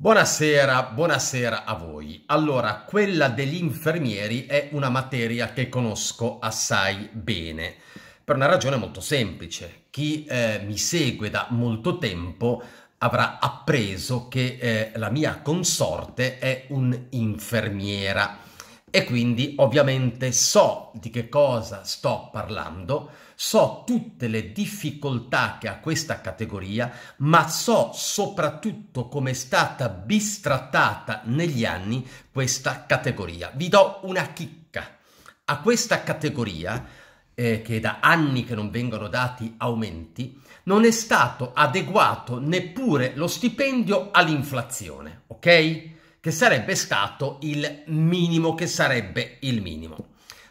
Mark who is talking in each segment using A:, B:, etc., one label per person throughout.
A: Buonasera, buonasera a voi. Allora, quella degli infermieri è una materia che conosco assai bene, per una ragione molto semplice. Chi eh, mi segue da molto tempo avrà appreso che eh, la mia consorte è un'infermiera e quindi ovviamente so di che cosa sto parlando, so tutte le difficoltà che ha questa categoria, ma so soprattutto come è stata bistrattata negli anni questa categoria. Vi do una chicca. A questa categoria, eh, che da anni che non vengono dati aumenti, non è stato adeguato neppure lo stipendio all'inflazione, ok? Che sarebbe stato il minimo, che sarebbe il minimo.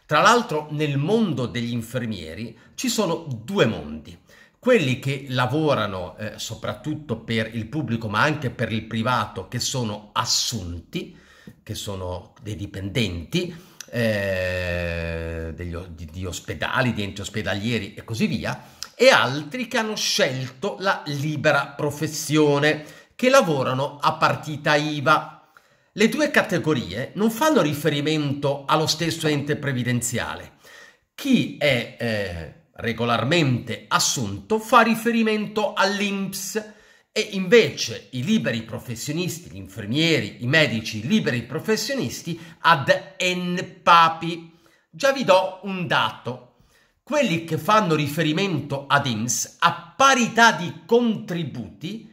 A: Tra l'altro nel mondo degli infermieri ci sono due mondi. Quelli che lavorano eh, soprattutto per il pubblico ma anche per il privato che sono assunti, che sono dei dipendenti eh, degli, di, di ospedali, di enti ospedalieri e così via, e altri che hanno scelto la libera professione, che lavorano a partita IVA le due categorie non fanno riferimento allo stesso ente previdenziale. Chi è eh, regolarmente assunto fa riferimento all'INPS e invece i liberi professionisti, gli infermieri, i medici, i liberi professionisti ad ENPAPI. Già vi do un dato. Quelli che fanno riferimento ad INPS a parità di contributi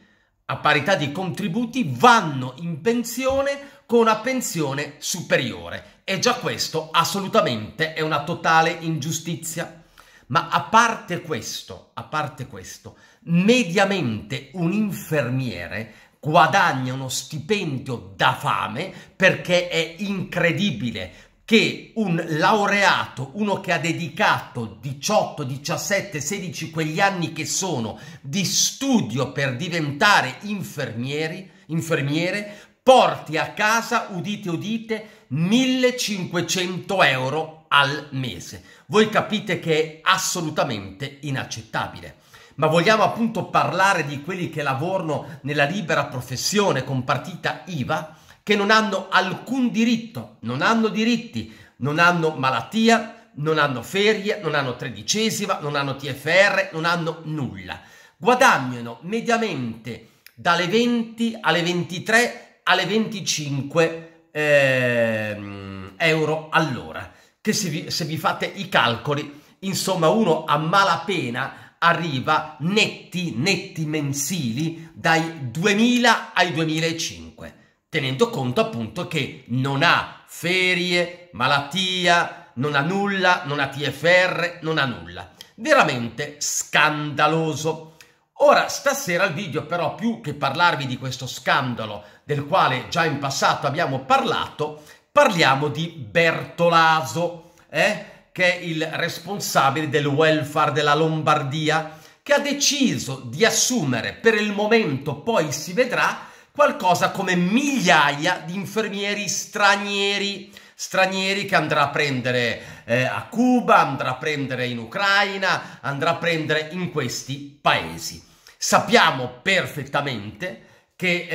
A: a parità di contributi vanno in pensione con una pensione superiore e già questo assolutamente è una totale ingiustizia. Ma a parte questo, a parte questo, mediamente un infermiere guadagna uno stipendio da fame perché è incredibile che un laureato, uno che ha dedicato 18, 17, 16, quegli anni che sono di studio per diventare infermieri, infermiere, porti a casa, udite udite, 1500 euro al mese. Voi capite che è assolutamente inaccettabile ma vogliamo appunto parlare di quelli che lavorano nella libera professione con partita IVA, che non hanno alcun diritto, non hanno diritti, non hanno malattia, non hanno ferie, non hanno tredicesima, non hanno TFR, non hanno nulla. Guadagnano mediamente dalle 20 alle 23 alle 25 eh, euro all'ora, che se vi, se vi fate i calcoli, insomma uno a malapena arriva netti, netti mensili dai 2000 ai 2005 tenendo conto appunto che non ha ferie, malattia, non ha nulla, non ha TFR, non ha nulla. Veramente scandaloso. Ora, stasera il video però più che parlarvi di questo scandalo del quale già in passato abbiamo parlato, parliamo di Bertolaso, eh? che è il responsabile del welfare della Lombardia, che ha deciso di assumere, per il momento poi si vedrà, qualcosa come migliaia di infermieri stranieri, stranieri che andrà a prendere eh, a Cuba, andrà a prendere in Ucraina, andrà a prendere in questi paesi. Sappiamo perfettamente che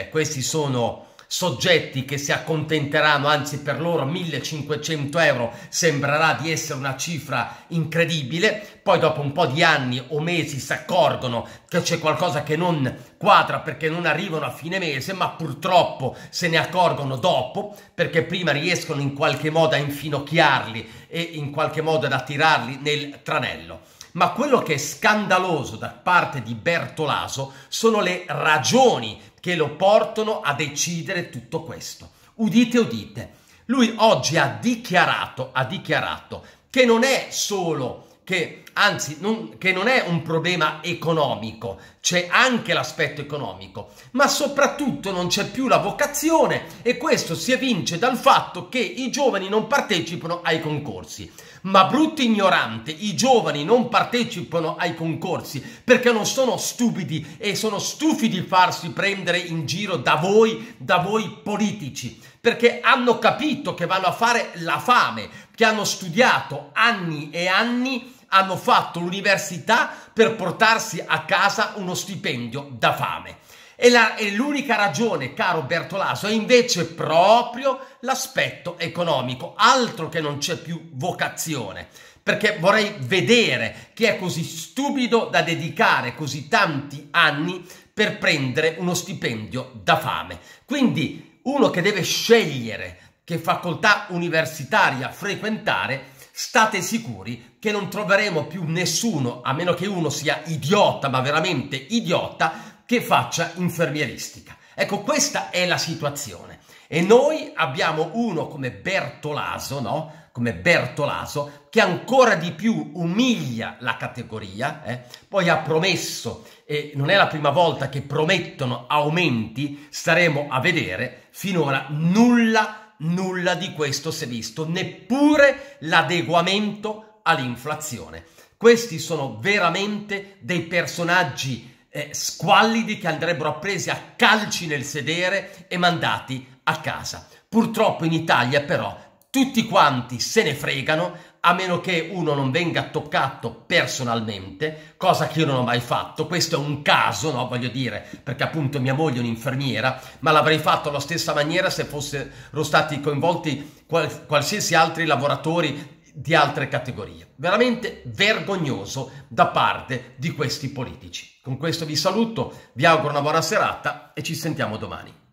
A: eh, questi sono soggetti che si accontenteranno, anzi per loro 1500 euro sembrerà di essere una cifra incredibile, poi dopo un po' di anni o mesi si accorgono che c'è qualcosa che non quadra perché non arrivano a fine mese, ma purtroppo se ne accorgono dopo perché prima riescono in qualche modo a infinocchiarli e in qualche modo ad attirarli nel tranello ma quello che è scandaloso da parte di Bertolaso sono le ragioni che lo portano a decidere tutto questo. Udite, udite. Lui oggi ha dichiarato, ha dichiarato che non è solo che anzi non, che non è un problema economico, c'è anche l'aspetto economico, ma soprattutto non c'è più la vocazione e questo si evince dal fatto che i giovani non partecipano ai concorsi. Ma brutti ignoranti, i giovani non partecipano ai concorsi perché non sono stupidi e sono stufi di farsi prendere in giro da voi, da voi politici, perché hanno capito che vanno a fare la fame, che hanno studiato anni e anni hanno fatto l'università per portarsi a casa uno stipendio da fame. E, la, e l'unica ragione, caro Bertolaso, è invece proprio l'aspetto economico, altro che non c'è più vocazione perché vorrei vedere chi è così stupido da dedicare così tanti anni per prendere uno stipendio da fame. Quindi uno che deve scegliere che facoltà universitaria frequentare state sicuri che non troveremo più nessuno, a meno che uno sia idiota, ma veramente idiota, che faccia infermieristica. Ecco, questa è la situazione. E noi abbiamo uno come Bertolaso, no? Come Bertolaso, che ancora di più umilia la categoria, eh? poi ha promesso, e non è la prima volta che promettono aumenti, staremo a vedere, finora nulla nulla di questo si è visto, neppure l'adeguamento all'inflazione. Questi sono veramente dei personaggi eh, squallidi che andrebbero presi a calci nel sedere e mandati a casa. Purtroppo in Italia però tutti quanti se ne fregano, a meno che uno non venga toccato personalmente, cosa che io non ho mai fatto, questo è un caso, no? voglio dire, perché appunto mia moglie è un'infermiera, ma l'avrei fatto alla stessa maniera se fossero stati coinvolti qualsiasi altri lavoratori di altre categorie. Veramente vergognoso da parte di questi politici. Con questo vi saluto, vi auguro una buona serata e ci sentiamo domani.